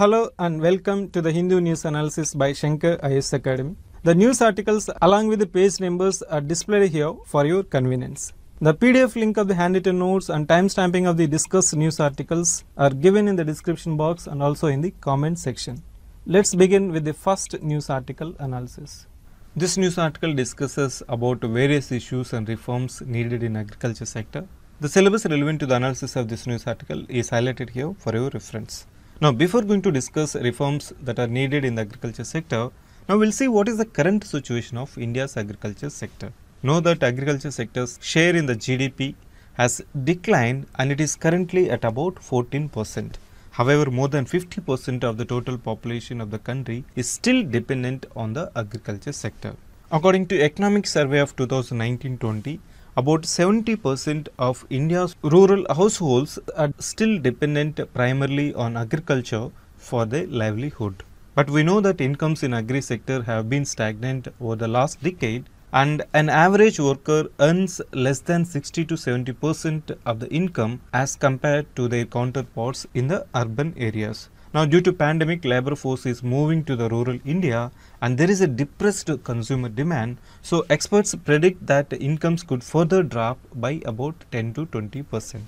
Hello and welcome to the Hindu News Analysis by Shankar IS Academy. The news articles along with the page numbers are displayed here for your convenience. The PDF link of the handwritten notes and timestamping of the discussed news articles are given in the description box and also in the comment section. Let's begin with the first news article analysis. This news article discusses about various issues and reforms needed in agriculture sector. The syllabus relevant to the analysis of this news article is highlighted here for your reference. Now, before going to discuss reforms that are needed in the agriculture sector, now we'll see what is the current situation of India's agriculture sector. Know that agriculture sector's share in the GDP has declined and it is currently at about 14%. However, more than 50% of the total population of the country is still dependent on the agriculture sector. According to Economic Survey of 2019-20, about 70% of India's rural households are still dependent primarily on agriculture for their livelihood. But we know that incomes in agri sector have been stagnant over the last decade and an average worker earns less than 60 to 70% of the income as compared to their counterparts in the urban areas. Now due to pandemic, labor force is moving to the rural India and there is a depressed consumer demand. So experts predict that incomes could further drop by about 10 to 20 percent.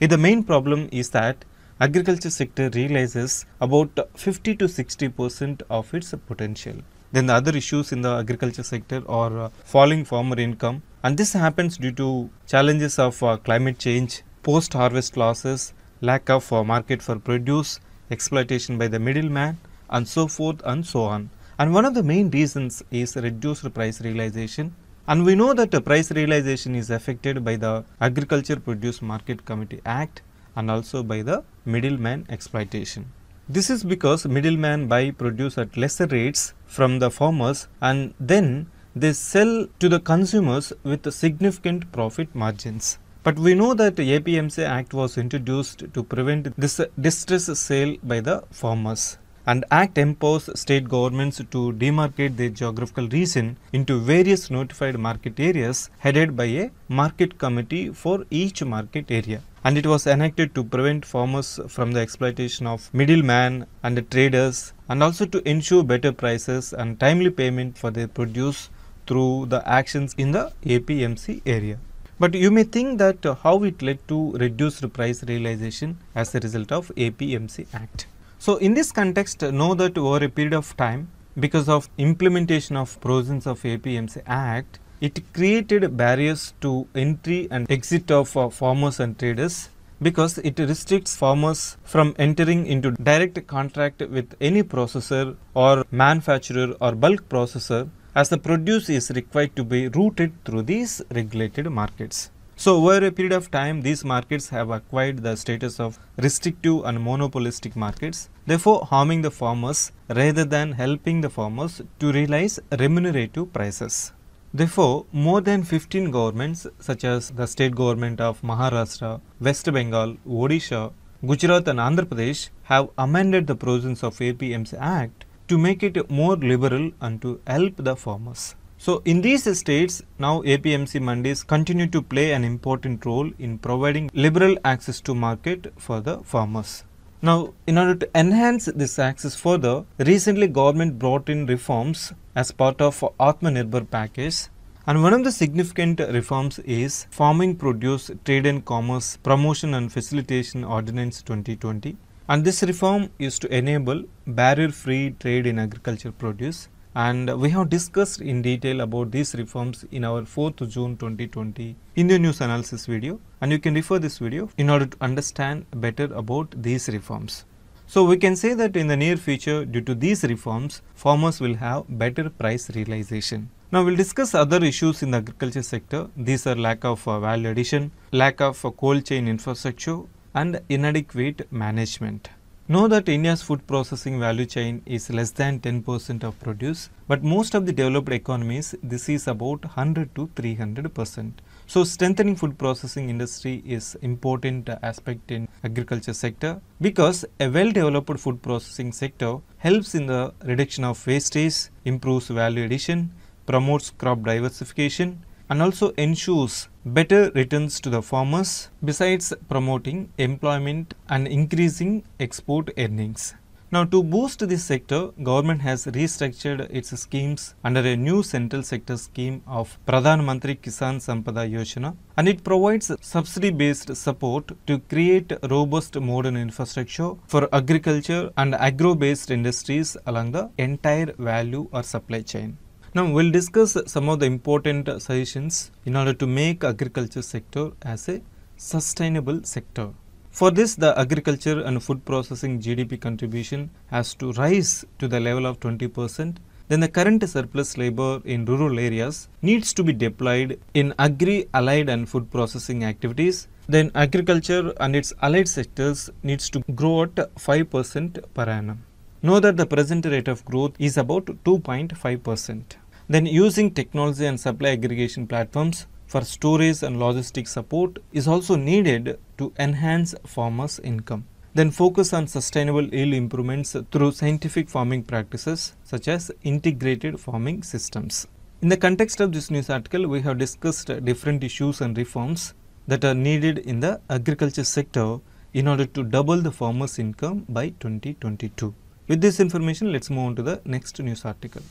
The main problem is that agriculture sector realizes about 50 to 60 percent of its potential. Then the other issues in the agriculture sector are uh, falling farmer income and this happens due to challenges of uh, climate change, post-harvest losses, lack of uh, market for produce exploitation by the middleman, and so forth and so on. And one of the main reasons is reduced price realization. And we know that the price realization is affected by the Agriculture Produce Market Committee Act and also by the middleman exploitation. This is because middlemen buy produce at lesser rates from the farmers and then they sell to the consumers with significant profit margins. But we know that APMC Act was introduced to prevent this distress sale by the farmers. And Act imposed state governments to demarcate their geographical region into various notified market areas headed by a market committee for each market area. And it was enacted to prevent farmers from the exploitation of middlemen and the traders and also to ensure better prices and timely payment for their produce through the actions in the APMC area. But you may think that uh, how it led to reduced price realization as a result of APMC Act. So in this context, uh, know that over a period of time, because of implementation of provisions of APMC Act, it created barriers to entry and exit of uh, farmers and traders because it restricts farmers from entering into direct contract with any processor or manufacturer or bulk processor as the produce is required to be routed through these regulated markets. So over a period of time, these markets have acquired the status of restrictive and monopolistic markets, therefore harming the farmers rather than helping the farmers to realize remunerative prices. Therefore, more than 15 governments such as the state government of Maharashtra, West Bengal, Odisha, Gujarat and Andhra Pradesh have amended the provisions of APMC Act to make it more liberal and to help the farmers. So in these states, now APMC Mondays continue to play an important role in providing liberal access to market for the farmers. Now, in order to enhance this access further, recently government brought in reforms as part of Atmanirbhar package. And one of the significant reforms is Farming Produce Trade and Commerce Promotion and Facilitation Ordinance 2020 and this reform is to enable barrier-free trade in agricultural produce. And we have discussed in detail about these reforms in our 4th June 2020 Indian news analysis video. And you can refer this video in order to understand better about these reforms. So we can say that in the near future, due to these reforms, farmers will have better price realization. Now we'll discuss other issues in the agriculture sector. These are lack of uh, value addition, lack of uh, cold chain infrastructure, and inadequate management. Know that India's food processing value chain is less than 10% of produce, but most of the developed economies this is about 100 to 300%. So strengthening food processing industry is important aspect in agriculture sector because a well developed food processing sector helps in the reduction of wastage, improves value addition, promotes crop diversification and also ensures better returns to the farmers besides promoting employment and increasing export earnings. Now to boost this sector, government has restructured its schemes under a new central sector scheme of Pradhan Mantri Kisan Sampada Yojana, and it provides subsidy based support to create robust modern infrastructure for agriculture and agro based industries along the entire value or supply chain. Now we'll discuss some of the important solutions in order to make agriculture sector as a sustainable sector. For this, the agriculture and food processing GDP contribution has to rise to the level of 20%. Then the current surplus labor in rural areas needs to be deployed in agri, allied and food processing activities. Then agriculture and its allied sectors needs to grow at 5% per annum. Know that the present rate of growth is about 2.5%. Then using technology and supply aggregation platforms for storage and logistic support is also needed to enhance farmers' income. Then focus on sustainable yield improvements through scientific farming practices such as integrated farming systems. In the context of this news article, we have discussed different issues and reforms that are needed in the agriculture sector in order to double the farmer's income by 2022. With this information, let's move on to the next news article.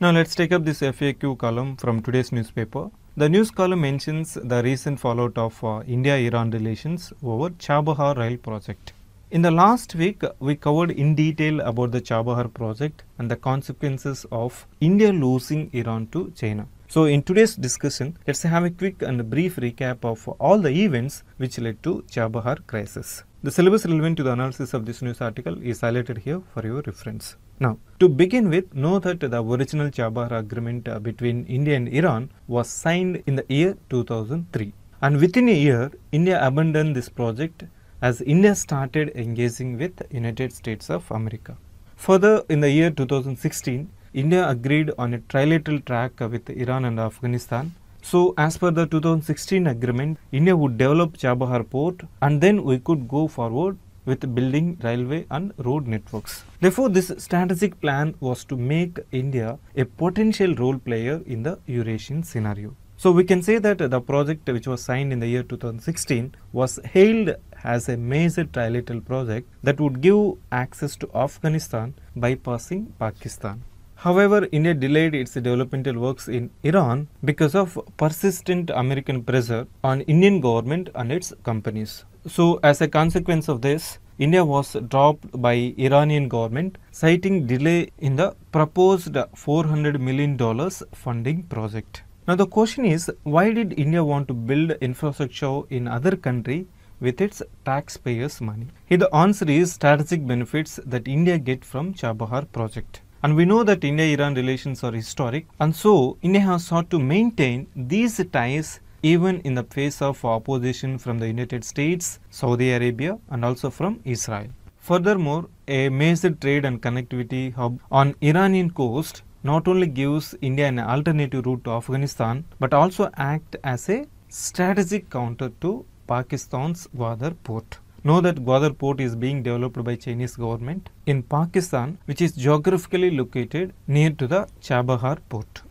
Now let's take up this FAQ column from today's newspaper. The news column mentions the recent fallout of uh, India-Iran relations over Chabahar rail project. In the last week, we covered in detail about the Chabahar project and the consequences of India losing Iran to China. So in today's discussion, let's have a quick and brief recap of all the events which led to Chabahar crisis. The syllabus relevant to the analysis of this news article is highlighted here for your reference. Now, to begin with, know that the original Chabahar agreement uh, between India and Iran was signed in the year 2003. And within a year, India abandoned this project as India started engaging with United States of America. Further, in the year 2016, India agreed on a trilateral track with Iran and Afghanistan. So, as per the 2016 agreement, India would develop Chabahar port and then we could go forward with building railway and road networks. Therefore, this strategic plan was to make India a potential role player in the Eurasian scenario. So we can say that the project which was signed in the year 2016 was hailed as a major trilateral project that would give access to Afghanistan bypassing Pakistan. However, India delayed its developmental works in Iran because of persistent American pressure on Indian government and its companies. So as a consequence of this, India was dropped by Iranian government citing delay in the proposed 400 million dollars funding project. Now the question is why did India want to build infrastructure in other country with its taxpayers money? Here the answer is strategic benefits that India get from Chabahar project. And we know that India-Iran relations are historic and so India has sought to maintain these ties even in the face of opposition from the United States, Saudi Arabia and also from Israel. Furthermore, a major trade and connectivity hub on Iranian coast not only gives India an alternative route to Afghanistan but also act as a strategic counter to Pakistan's Gwadar port. Know that Gwadar port is being developed by Chinese government in Pakistan which is geographically located near to the Chabahar port.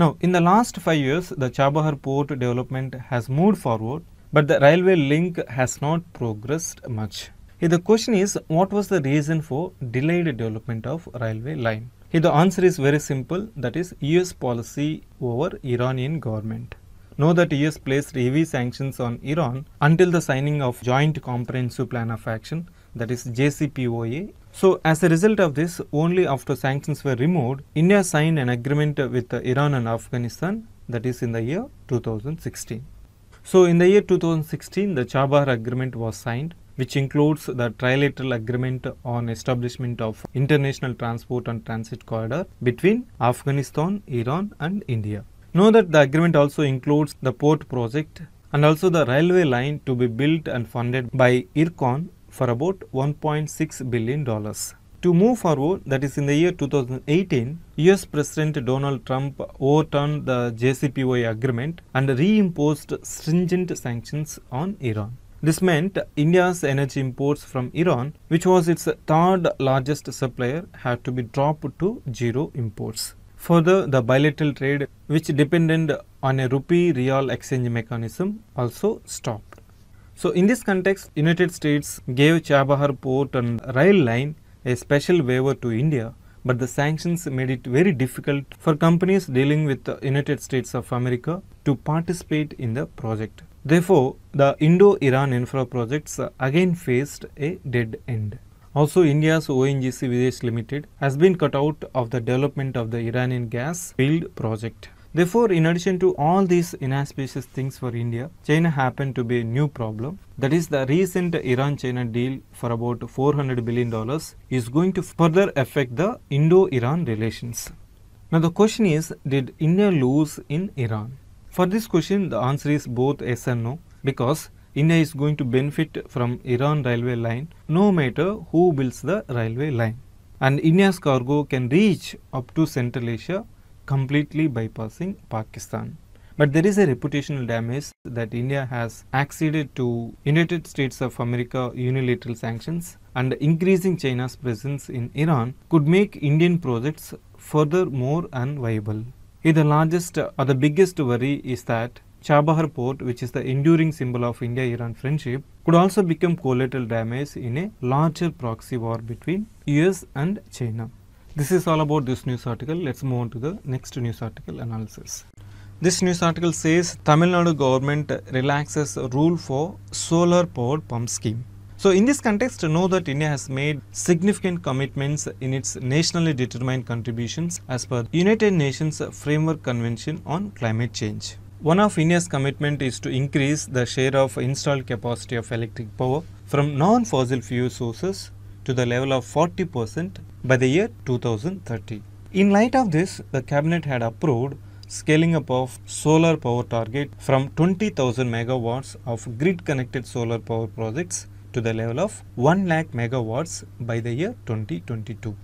Now, in the last five years, the Chabahar port development has moved forward, but the railway link has not progressed much. Here the question is, what was the reason for delayed development of railway line? Here the answer is very simple, that is US policy over Iranian government. Know that US placed heavy sanctions on Iran until the signing of Joint Comprehensive Plan of Action, that is JCPOA so as a result of this, only after sanctions were removed, India signed an agreement with Iran and Afghanistan that is in the year 2016. So in the year 2016, the Chabahar Agreement was signed which includes the trilateral agreement on establishment of international transport and transit corridor between Afghanistan, Iran and India. Know that the agreement also includes the port project and also the railway line to be built and funded by IRCON for about $1.6 billion. To move forward, that is in the year 2018, US President Donald Trump overturned the JCPOA agreement and reimposed stringent sanctions on Iran. This meant India's energy imports from Iran, which was its third largest supplier, had to be dropped to zero imports. Further, the bilateral trade, which depended on a rupee real exchange mechanism, also stopped. So in this context, United States gave Chabahar port and rail line a special waiver to India, but the sanctions made it very difficult for companies dealing with the United States of America to participate in the project. Therefore, the Indo-Iran infra projects again faced a dead end. Also, India's ONGC Videsh Limited has been cut out of the development of the Iranian gas field project. Therefore, in addition to all these inauspicious things for India, China happened to be a new problem. That is, the recent Iran-China deal for about $400 billion is going to further affect the Indo-Iran relations. Now, the question is, did India lose in Iran? For this question, the answer is both yes and no, because India is going to benefit from Iran railway line no matter who builds the railway line. And India's cargo can reach up to Central Asia completely bypassing Pakistan. But there is a reputational damage that India has acceded to United States of America unilateral sanctions and increasing China's presence in Iran could make Indian projects further more unviable. Here the largest or the biggest worry is that Chabahar port, which is the enduring symbol of India-Iran friendship, could also become collateral damage in a larger proxy war between US and China. This is all about this news article. Let's move on to the next news article analysis. This news article says Tamil Nadu government relaxes rule for solar powered pump scheme. So in this context, know that India has made significant commitments in its nationally determined contributions as per United Nations Framework Convention on Climate Change. One of India's commitment is to increase the share of installed capacity of electric power from non-fossil fuel sources to the level of 40% by the year 2030. In light of this, the cabinet had approved scaling up of solar power target from 20,000 megawatts of grid connected solar power projects to the level of 1 lakh megawatts by the year 2022.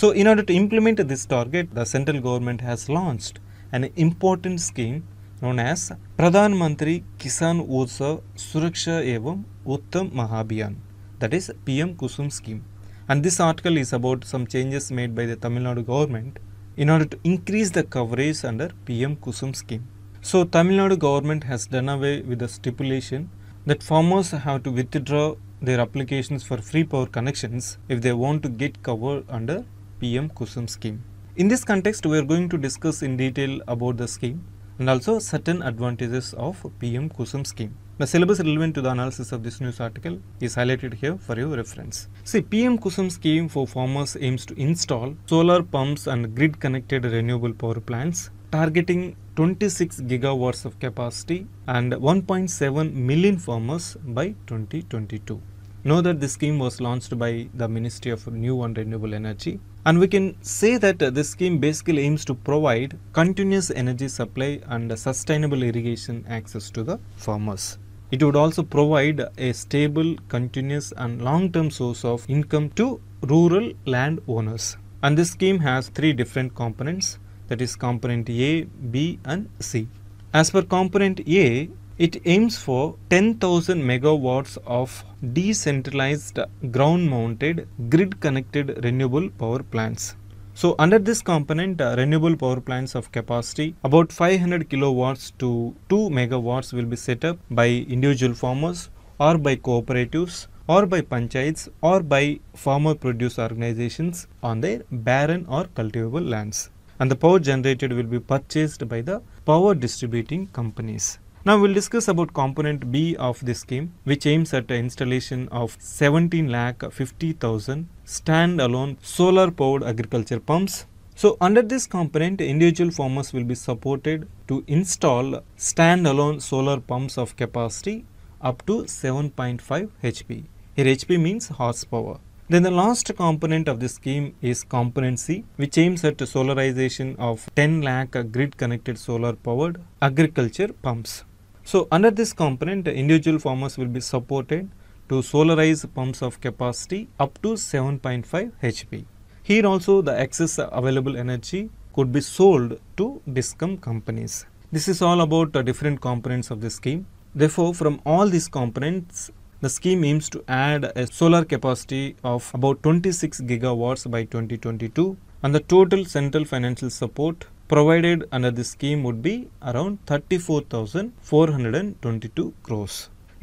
So in order to implement this target, the central government has launched an important scheme known as Pradhan Mantri Kisan Ursa Suraksha Evam Uttam Mahabhiyan that is PM Kusum scheme. And this article is about some changes made by the Tamil Nadu government in order to increase the coverage under PM Kusum scheme. So Tamil Nadu government has done away with the stipulation that farmers have to withdraw their applications for free power connections if they want to get covered under PM Kusum scheme. In this context, we are going to discuss in detail about the scheme and also certain advantages of PM KUSUM scheme. The syllabus relevant to the analysis of this news article is highlighted here for your reference. See, PM KUSUM scheme for farmers aims to install solar pumps and grid connected renewable power plants targeting 26 gigawatts of capacity and 1.7 million farmers by 2022. Know that this scheme was launched by the Ministry of New and Renewable Energy and we can say that uh, this scheme basically aims to provide continuous energy supply and sustainable irrigation access to the farmers. It would also provide a stable, continuous and long-term source of income to rural land owners. And this scheme has three different components that is component A, B and C. As per component A, it aims for 10,000 megawatts of decentralized ground mounted grid connected renewable power plants. So under this component uh, renewable power plants of capacity about 500 kilowatts to 2 megawatts will be set up by individual farmers or by cooperatives or by panchayats or by farmer produce organizations on their barren or cultivable lands and the power generated will be purchased by the power distributing companies. Now we'll discuss about component B of this scheme which aims at the installation of 17 lakh 50,000 standalone solar powered agriculture pumps. So under this component individual farmers will be supported to install standalone solar pumps of capacity up to 7.5 HP. Here HP means horsepower. Then the last component of this scheme is component C which aims at solarization of 10 lakh grid connected solar powered agriculture pumps. So, under this component, individual farmers will be supported to solarize pumps of capacity up to 7.5 HP. Here also the excess available energy could be sold to discom companies. This is all about the different components of the scheme. Therefore, from all these components, the scheme aims to add a solar capacity of about 26 gigawatts by 2022 and the total central financial support provided under this scheme would be around 34,422 crores.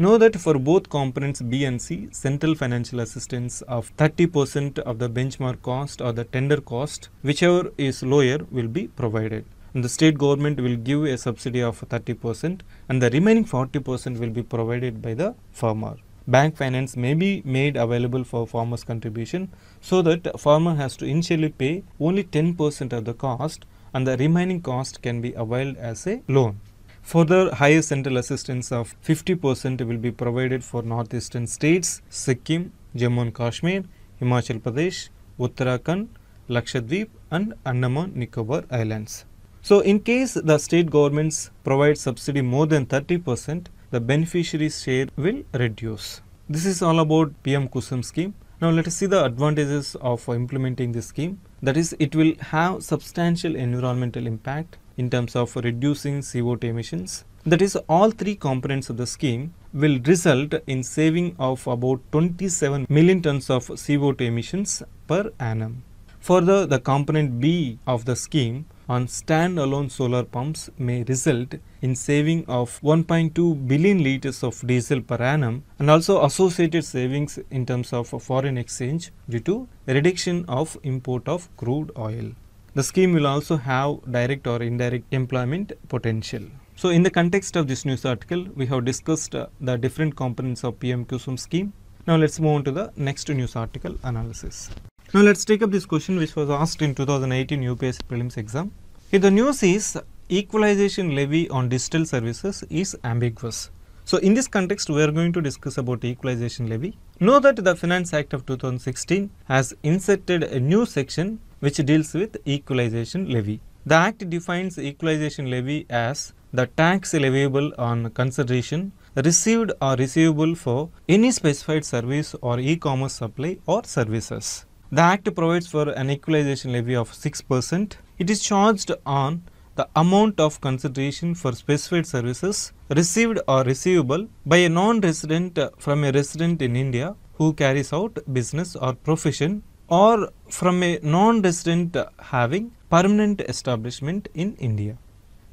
Know that for both components B and C, central financial assistance of 30% of the benchmark cost or the tender cost, whichever is lower, will be provided. And the state government will give a subsidy of 30% and the remaining 40% will be provided by the farmer. Bank finance may be made available for farmer's contribution so that farmer has to initially pay only 10% of the cost and the remaining cost can be availed as a loan. Further, higher central assistance of 50% will be provided for northeastern states Sikkim, Jammu and Kashmir, Himachal Pradesh, Uttarakhand, Lakshadweep and Andaman Nicobar Islands. So, in case the state governments provide subsidy more than 30%, the beneficiary's share will reduce. This is all about PM KUSUM scheme. Now let us see the advantages of implementing this scheme. That is, it will have substantial environmental impact in terms of reducing CO2 emissions. That is, all three components of the scheme will result in saving of about 27 million tons of CO2 emissions per annum. Further, the component B of the scheme on stand-alone solar pumps may result in saving of 1.2 billion liters of diesel per annum and also associated savings in terms of foreign exchange due to reduction of import of crude oil. The scheme will also have direct or indirect employment potential. So, in the context of this news article, we have discussed uh, the different components of PM KUSUM scheme. Now, let us move on to the next news article analysis. Now let's take up this question which was asked in 2018 UPSC prelims exam. Here the news is equalization levy on digital services is ambiguous. So in this context we are going to discuss about equalization levy. Know that the Finance Act of 2016 has inserted a new section which deals with equalization levy. The Act defines equalization levy as the tax leviable on consideration received or receivable for any specified service or e-commerce supply or services. The Act provides for an equalization levy of 6%. It is charged on the amount of consideration for specified services received or receivable by a non-resident from a resident in India who carries out business or profession or from a non-resident having permanent establishment in India.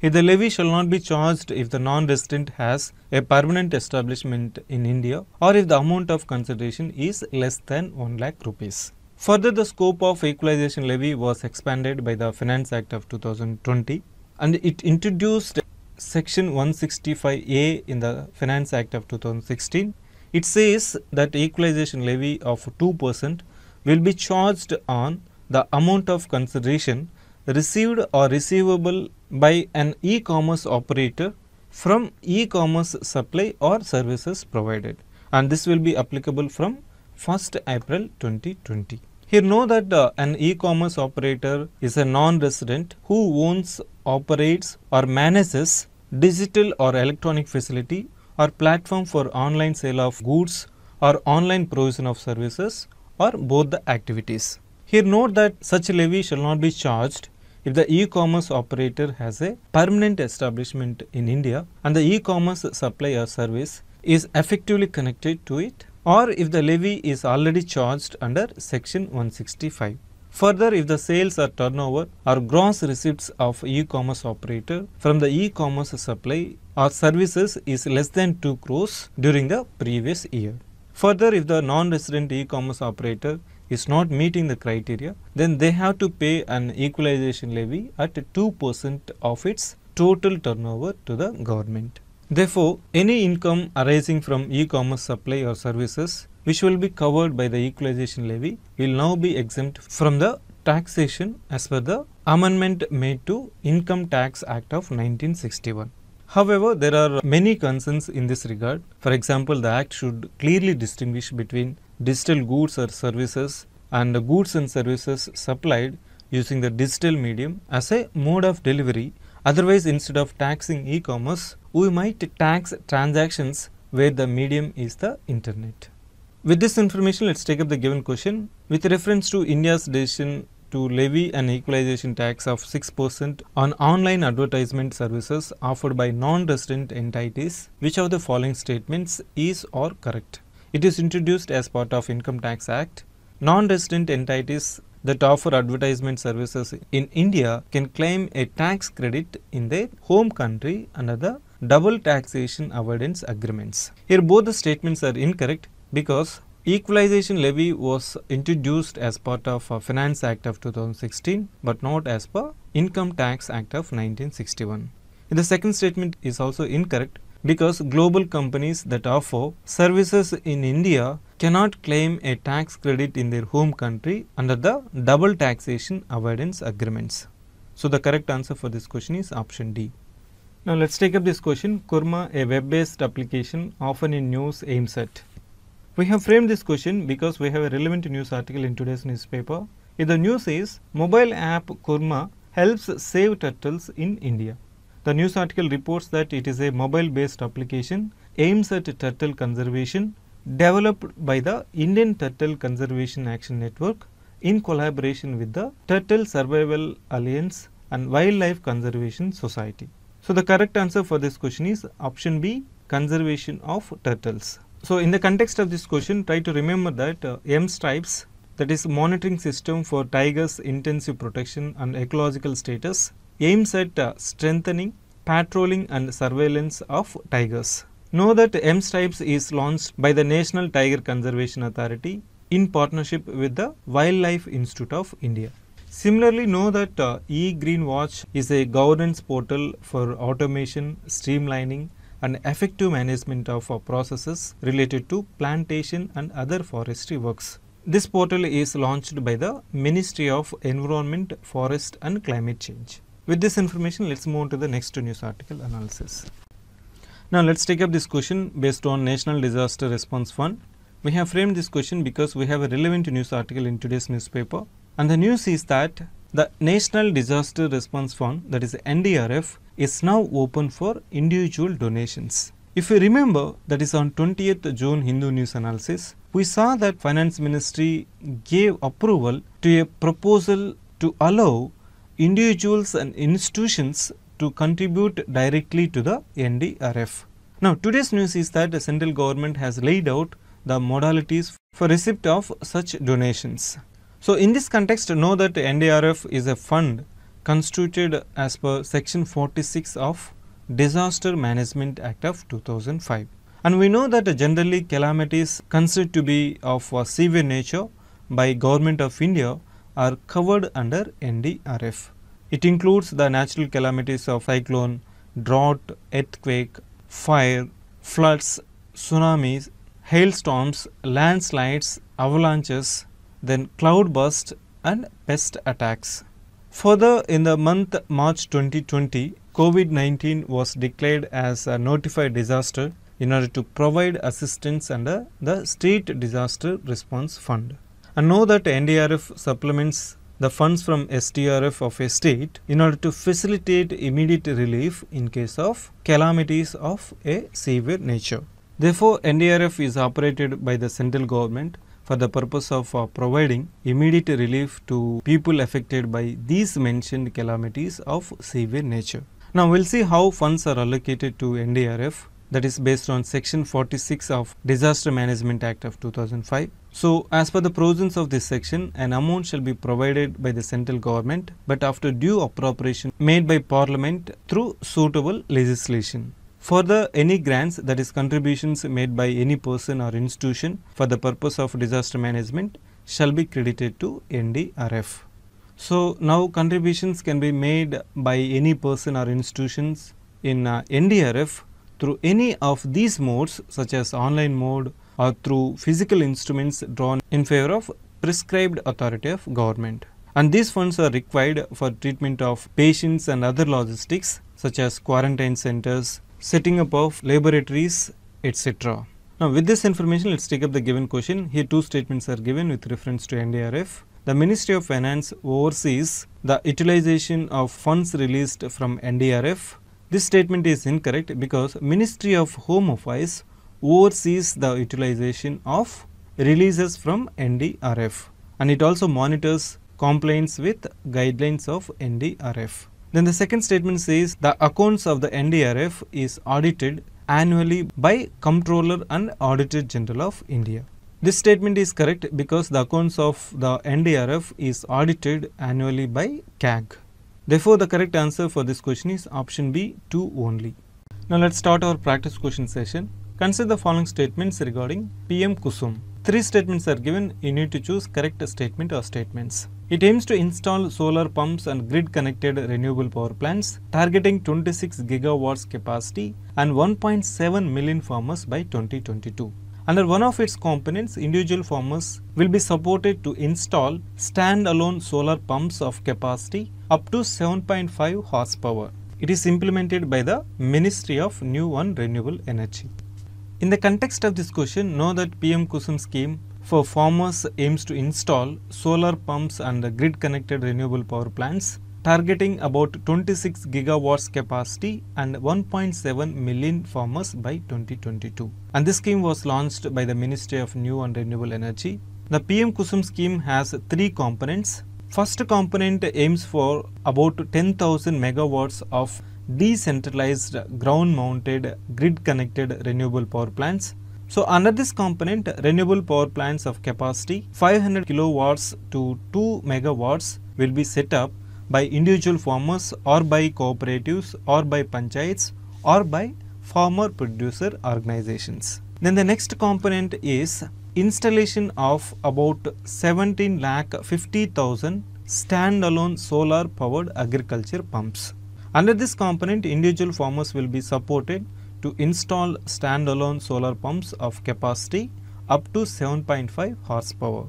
If the levy shall not be charged if the non-resident has a permanent establishment in India or if the amount of consideration is less than 1 lakh rupees. Further, the scope of equalization levy was expanded by the Finance Act of 2020 and it introduced section 165A in the Finance Act of 2016. It says that equalization levy of 2% will be charged on the amount of consideration received or receivable by an e-commerce operator from e-commerce supply or services provided and this will be applicable from 1st April 2020. Here know that uh, an e-commerce operator is a non-resident who owns, operates or manages digital or electronic facility or platform for online sale of goods or online provision of services or both the activities. Here note that such levy shall not be charged if the e-commerce operator has a permanent establishment in India and the e-commerce supply or service is effectively connected to it or if the levy is already charged under section 165. Further, if the sales or turnover or gross receipts of e-commerce operator from the e-commerce supply or services is less than 2 crores during the previous year. Further, if the non-resident e-commerce operator is not meeting the criteria, then they have to pay an equalization levy at 2% of its total turnover to the government. Therefore, any income arising from e-commerce supply or services which will be covered by the equalization levy will now be exempt from the taxation as per the amendment made to Income Tax Act of 1961. However, there are many concerns in this regard. For example, the Act should clearly distinguish between digital goods or services and the goods and services supplied using the digital medium as a mode of delivery. Otherwise, instead of taxing e-commerce, we might tax transactions where the medium is the internet. With this information, let's take up the given question. With reference to India's decision to levy an equalization tax of 6% on online advertisement services offered by non-resident entities, which of the following statements is or correct? It is introduced as part of Income Tax Act. Non-resident entities that offer advertisement services in India can claim a tax credit in their home country under the double taxation avoidance agreements. Here both the statements are incorrect because equalization levy was introduced as part of Finance Act of 2016 but not as per Income Tax Act of 1961. The second statement is also incorrect because global companies that offer services in India cannot claim a tax credit in their home country under the double taxation avoidance agreements. So the correct answer for this question is option D. Now let us take up this question Kurma a web based application often in news aims at. We have framed this question because we have a relevant news article in today's newspaper. If the news is mobile app Kurma helps save turtles in India. The news article reports that it is a mobile based application aims at turtle conservation developed by the Indian Turtle Conservation Action Network in collaboration with the Turtle Survival Alliance and Wildlife Conservation Society. So, the correct answer for this question is option B conservation of turtles. So, in the context of this question try to remember that uh, M stripes that is monitoring system for tigers intensive protection and ecological status aims at uh, strengthening patrolling and surveillance of tigers. Know that M stripes is launched by the National Tiger Conservation Authority in partnership with the Wildlife Institute of India. Similarly, know that uh, eGreenWatch is a governance portal for automation, streamlining, and effective management of uh, processes related to plantation and other forestry works. This portal is launched by the Ministry of Environment, Forest and Climate Change. With this information, let's move on to the next news article analysis. Now, let's take up this question based on National Disaster Response Fund. We have framed this question because we have a relevant news article in today's newspaper and the news is that the National Disaster Response Fund, that is NDRF, is now open for individual donations. If you remember, that is on 20th June Hindu News Analysis, we saw that Finance Ministry gave approval to a proposal to allow individuals and institutions to contribute directly to the NDRF. Now, today's news is that the central government has laid out the modalities for receipt of such donations. So, in this context know that NDRF is a fund constituted as per section 46 of Disaster Management Act of 2005. And we know that generally calamities considered to be of severe nature by Government of India are covered under NDRF. It includes the natural calamities of cyclone, drought, earthquake, fire, floods, tsunamis, hailstorms, landslides, avalanches, then cloud burst and pest attacks. Further, in the month March 2020, COVID-19 was declared as a notified disaster in order to provide assistance under the State Disaster Response Fund. And know that NDRF supplements the funds from SDRF of a state in order to facilitate immediate relief in case of calamities of a severe nature. Therefore, NDRF is operated by the central government for the purpose of uh, providing immediate relief to people affected by these mentioned calamities of severe nature. Now we'll see how funds are allocated to NDRF that is based on section 46 of Disaster Management Act of 2005. So as per the provisions of this section an amount shall be provided by the central government but after due appropriation made by parliament through suitable legislation. For the any grants that is contributions made by any person or institution for the purpose of disaster management shall be credited to NDRF. So now contributions can be made by any person or institutions in uh, NDRF through any of these modes such as online mode or through physical instruments drawn in favor of prescribed authority of government. And these funds are required for treatment of patients and other logistics such as quarantine centers, setting up of laboratories, etc. Now with this information, let's take up the given question. Here two statements are given with reference to NDRF. The Ministry of Finance oversees the utilization of funds released from NDRF. This statement is incorrect because Ministry of Home Affairs oversees the utilization of releases from NDRF and it also monitors compliance with guidelines of NDRF. Then the second statement says the accounts of the NDRF is audited annually by Comptroller and Auditor General of India. This statement is correct because the accounts of the NDRF is audited annually by CAG. Therefore, the correct answer for this question is option B, 2 only. Now let's start our practice question session. Consider the following statements regarding PM KUSUM three statements are given, you need to choose correct statement or statements. It aims to install solar pumps and grid-connected renewable power plants, targeting 26 gigawatts capacity and 1.7 million farmers by 2022. Under one of its components, individual farmers will be supported to install stand-alone solar pumps of capacity up to 7.5 horsepower. It is implemented by the Ministry of New and Renewable Energy. In the context of this question, know that PM KUSUM scheme for farmers aims to install solar pumps and grid connected renewable power plants targeting about 26 gigawatts capacity and 1.7 million farmers by 2022. And this scheme was launched by the Ministry of New and Renewable Energy. The PM KUSUM scheme has three components. First component aims for about 10,000 megawatts of decentralized ground mounted grid connected renewable power plants. So under this component renewable power plants of capacity 500 kilowatts to 2 megawatts will be set up by individual farmers or by cooperatives or by panchayats or by farmer producer organizations. Then the next component is installation of about 17 lakh 50,000 standalone solar powered agriculture pumps. Under this component, individual farmers will be supported to install standalone solar pumps of capacity up to 7.5 horsepower.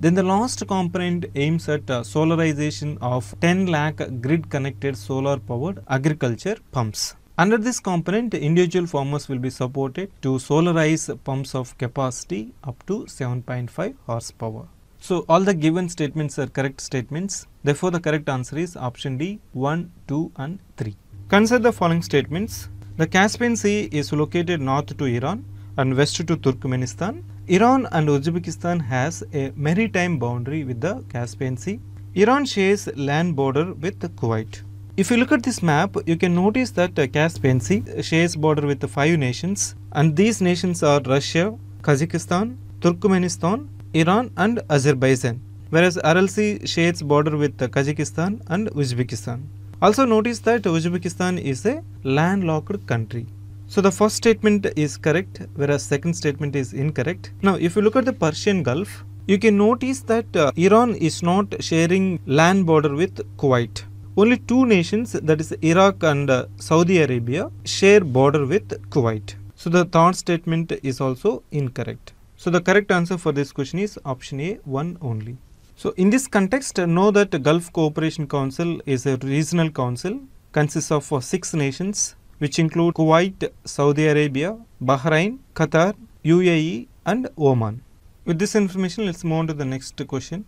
Then the last component aims at uh, solarization of 10 lakh grid connected solar powered agriculture pumps. Under this component, individual farmers will be supported to solarize pumps of capacity up to 7.5 horsepower. So all the given statements are correct statements. Therefore, the correct answer is option D 1, 2 and 3. Consider the following statements. The Caspian Sea is located north to Iran and west to Turkmenistan. Iran and Uzbekistan has a maritime boundary with the Caspian Sea. Iran shares land border with Kuwait. If you look at this map, you can notice that uh, Caspian Sea shares border with five nations and these nations are Russia, Kazakhstan, Turkmenistan, Iran and Azerbaijan whereas RLC shares border with Kazakhstan and Uzbekistan. Also notice that Uzbekistan is a landlocked country. So the first statement is correct whereas second statement is incorrect. Now if you look at the Persian Gulf, you can notice that uh, Iran is not sharing land border with Kuwait. Only two nations that is Iraq and uh, Saudi Arabia share border with Kuwait. So the third statement is also incorrect. So the correct answer for this question is option A, 1 only. So, in this context, uh, know that Gulf Cooperation Council is a regional council, consists of uh, six nations, which include Kuwait, Saudi Arabia, Bahrain, Qatar, UAE and Oman. With this information, let's move on to the next question.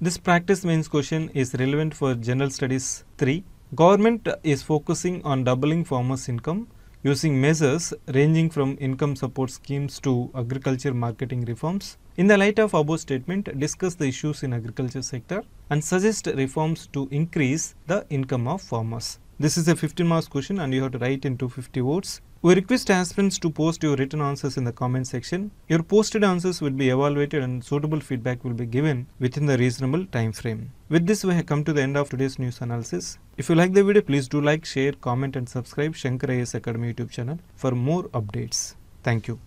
This practice means question is relevant for General Studies 3. Government is focusing on doubling farmers' income using measures ranging from income support schemes to agriculture marketing reforms. In the light of above statement, discuss the issues in agriculture sector and suggest reforms to increase the income of farmers. This is a 15 marks question and you have to write in 250 words. We request aspirants to post your written answers in the comment section. Your posted answers will be evaluated and suitable feedback will be given within the reasonable time frame. With this, we have come to the end of today's news analysis. If you like the video, please do like, share, comment and subscribe Shankar AS Academy YouTube channel for more updates. Thank you.